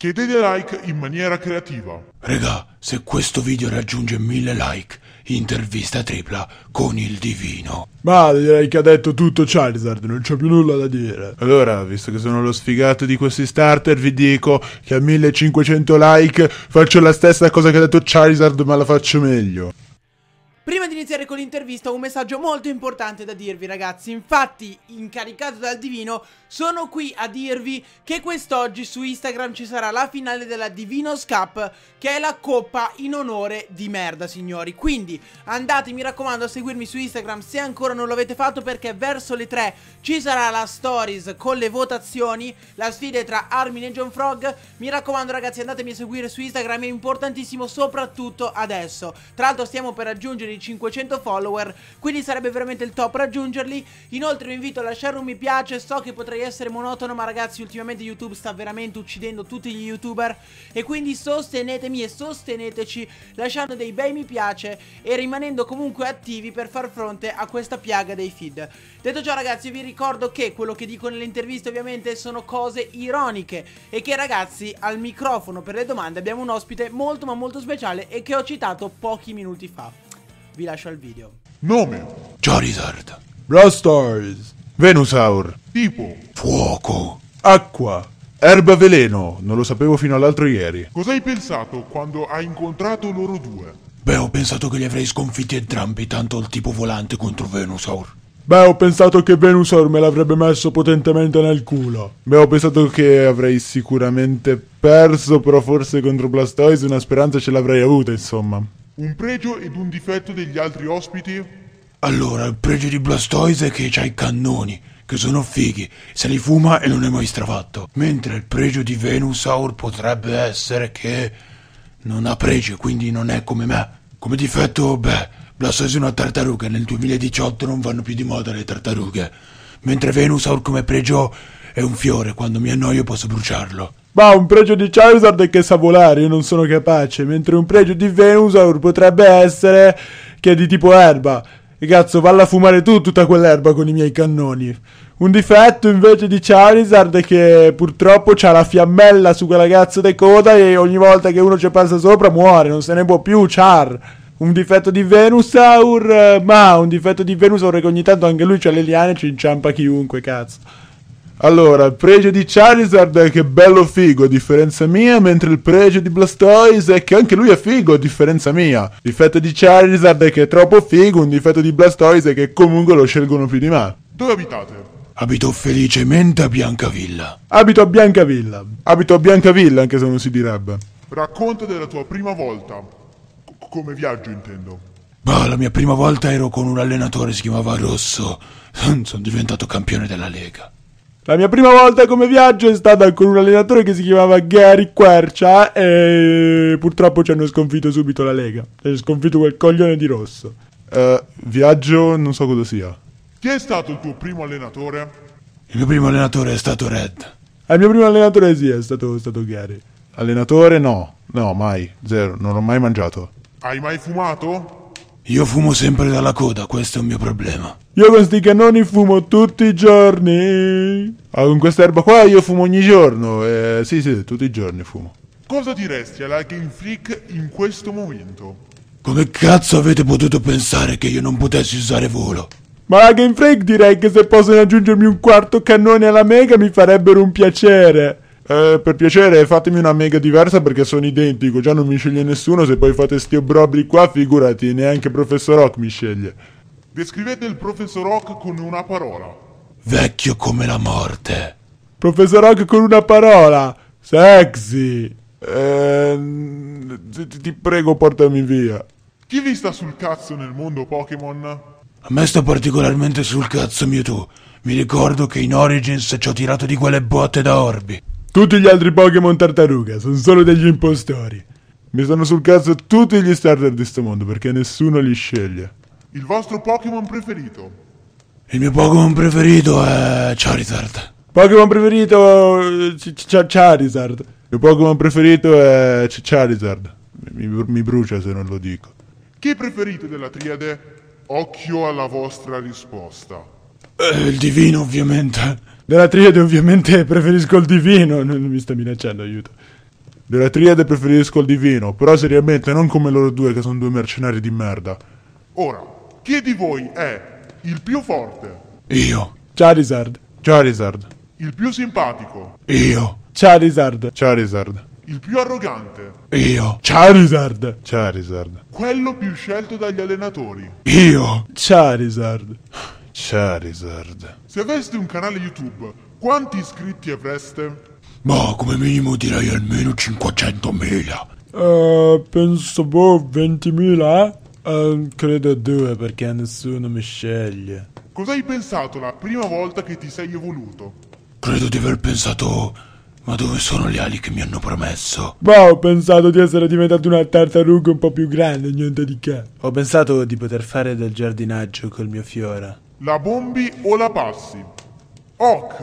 Chiedete like in maniera creativa. Regà, se questo video raggiunge 1000 like, intervista tripla con il divino. Ma direi che ha detto tutto Charizard, non c'è più nulla da dire. Allora, visto che sono lo sfigato di questi starter, vi dico che a 1500 like faccio la stessa cosa che ha detto Charizard, ma la faccio meglio. Prima di iniziare con l'intervista ho un messaggio molto importante da dirvi ragazzi, infatti incaricato dal divino sono qui a dirvi che quest'oggi su Instagram ci sarà la finale della Divinos Cup che è la coppa in onore di merda signori, quindi andate mi raccomando a seguirmi su Instagram se ancora non l'avete fatto perché verso le 3 ci sarà la stories con le votazioni, la sfida è tra Armin e John Frog, mi raccomando ragazzi andatemi a seguire su Instagram, è importantissimo soprattutto adesso, tra l'altro stiamo per raggiungere i 500 follower, quindi sarebbe veramente il top raggiungerli. Inoltre vi invito a lasciare un mi piace, so che potrei essere monotono, ma ragazzi ultimamente YouTube sta veramente uccidendo tutti gli youtuber e quindi sostenetemi e sosteneteci lasciando dei bei mi piace e rimanendo comunque attivi per far fronte a questa piaga dei feed. Detto ciò ragazzi vi ricordo che quello che dico nelle interviste ovviamente sono cose ironiche e che ragazzi al microfono per le domande abbiamo un ospite molto ma molto speciale e che ho citato pochi minuti fa vi lascio al video. Nome Charizard Blastoise. Venusaur Tipo Fuoco Acqua Erba veleno, non lo sapevo fino all'altro ieri. Cosa hai pensato quando hai incontrato loro due? Beh, ho pensato che li avrei sconfitti entrambi, tanto il tipo volante contro Venusaur. Beh, ho pensato che Venusaur me l'avrebbe messo potentemente nel culo. Beh, ho pensato che avrei sicuramente perso, però forse contro Blastoise una speranza ce l'avrei avuta, insomma. Un pregio ed un difetto degli altri ospiti? Allora, il pregio di Blastoise è che c'ha i cannoni, che sono fighi, se li fuma e non è mai strafatto. Mentre il pregio di Venusaur potrebbe essere che non ha pregio, quindi non è come me. Come difetto, beh, Blastoise è una tartaruga, nel 2018 non vanno più di moda le tartarughe. Mentre Venusaur come pregio è un fiore, quando mi annoio posso bruciarlo. Ma un pregio di Charizard è che sa volare, io non sono capace. Mentre un pregio di Venusaur potrebbe essere che è di tipo erba. E cazzo, valla a fumare tu tutta quell'erba con i miei cannoni. Un difetto invece di Charizard è che purtroppo c'ha la fiammella su quella cazzo di coda e ogni volta che uno ci passa sopra muore, non se ne può più, Char. Un difetto di Venusaur, eh, ma un difetto di Venusaur è che ogni tanto anche lui c'ha le liane e ci inciampa chiunque, cazzo. Allora, il pregio di Charizard è che è bello figo, a differenza mia, mentre il pregio di Blastoise è che anche lui è figo, a differenza mia. Il difetto di Charizard è che è troppo figo, un difetto di Blastoise è che comunque lo scelgono più di me. Dove abitate? Abito felicemente a Biancavilla. Abito a Biancavilla. Abito a Biancavilla, anche se non si direbbe. Racconta della tua prima volta. C come viaggio intendo. Bah, la mia prima volta ero con un allenatore si chiamava Rosso. Sono diventato campione della Lega. La mia prima volta come viaggio è stata con un allenatore che si chiamava Gary Quercia e purtroppo ci hanno sconfitto subito la Lega. Ci hanno sconfitto quel coglione di rosso. Uh, viaggio non so cosa sia. Chi è stato il tuo primo allenatore? Il mio primo allenatore è stato Red. Ah, il mio primo allenatore sì, è stato, stato Gary. Allenatore no, no, mai, zero, non ho mai mangiato. Hai mai fumato? Io fumo sempre dalla coda, questo è un mio problema. Io con sti cannoni fumo tutti i giorni. Ah, con questa erba qua io fumo ogni giorno. Eh, sì, sì, tutti i giorni fumo. Cosa diresti alla Game Freak in questo momento? Come cazzo avete potuto pensare che io non potessi usare volo? Ma la Game Freak direi che se possono aggiungermi un quarto cannone alla Mega mi farebbero un piacere. Eh, per piacere, fatemi una mega diversa perché sono identico. Già non mi sceglie nessuno. Se poi fate sti obrobri qua, figurati, neanche Professor Rock mi sceglie. Descrivete il Professor Rock con una parola. Vecchio come la morte. Professor Rock con una parola. Sexy. Ehm, ti prego, portami via. Chi vi sta sul cazzo nel mondo Pokémon? A me sta particolarmente sul cazzo Mewtwo. Mi ricordo che in Origins ci ho tirato di quelle botte da Orbi. Tutti gli altri Pokémon tartaruga sono solo degli impostori. Mi sono sul cazzo tutti gli starter di sto mondo perché nessuno li sceglie. Il vostro Pokémon preferito? Il mio Pokémon preferito è Charizard. Pokémon preferito Ch- eh, Charizard. Il mio Pokémon preferito è Ch- Charizard. Mi, mi brucia se non lo dico. Che preferite della triade? Occhio alla vostra risposta. Eh, il divino, ovviamente. Della triade, ovviamente, preferisco il divino. Non mi sta minacciando, aiuto. Della triade preferisco il divino, però seriamente non come loro due che sono due mercenari di merda. Ora, chi di voi è il più forte? Io. Charizard. Charizard. Il più simpatico? Io. Charizard. Charizard. Il più arrogante? Io. Charizard. Charizard. Quello più scelto dagli allenatori? Io. Charizard. Charizard. Se aveste un canale YouTube, quanti iscritti avreste? Ma come minimo direi almeno 500.000. Uh, eh, penso boh, 20.000? eh? Uh, credo due perché nessuno mi sceglie. Cosa hai pensato la prima volta che ti sei evoluto? Credo di aver pensato... Ma dove sono le ali che mi hanno promesso? Boh, ho pensato di essere diventato una tartaruga un po' più grande, niente di che. Ho pensato di poter fare del giardinaggio col mio fiora. La bombi o la passi? Ok.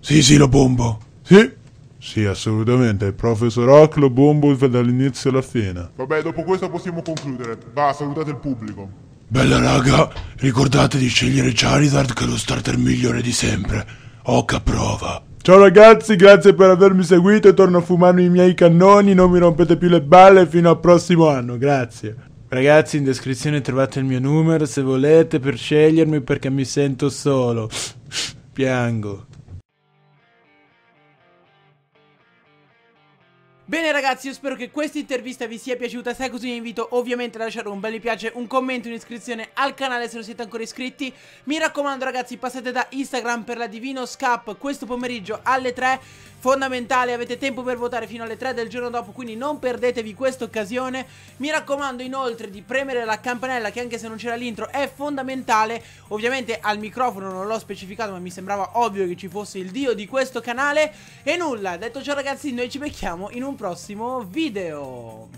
Sì, sì, lo bombo. Sì? Sì, assolutamente. Il professor Ock lo bombo dall'inizio alla fine. Vabbè, dopo questo possiamo concludere. Va, salutate il pubblico. Bella raga, ricordate di scegliere Charizard che è lo starter migliore di sempre. Ock approva. Ciao ragazzi, grazie per avermi seguito, torno a fumare i miei cannoni, non mi rompete più le balle fino al prossimo anno, grazie. Ragazzi, in descrizione trovate il mio numero se volete per scegliermi perché mi sento solo. Piango. Bene ragazzi io spero che questa intervista vi sia piaciuta Se è così vi invito ovviamente a lasciare un bel mi piace Un commento, un'iscrizione al canale se non siete ancora iscritti Mi raccomando ragazzi passate da Instagram per la Divino Scap Questo pomeriggio alle 3 Fondamentale avete tempo per votare fino alle 3 del giorno dopo Quindi non perdetevi questa occasione Mi raccomando inoltre di premere la campanella Che anche se non c'era l'intro è fondamentale Ovviamente al microfono non l'ho specificato Ma mi sembrava ovvio che ci fosse il dio di questo canale E nulla, detto ciò ragazzi noi ci becchiamo in un prossimo video.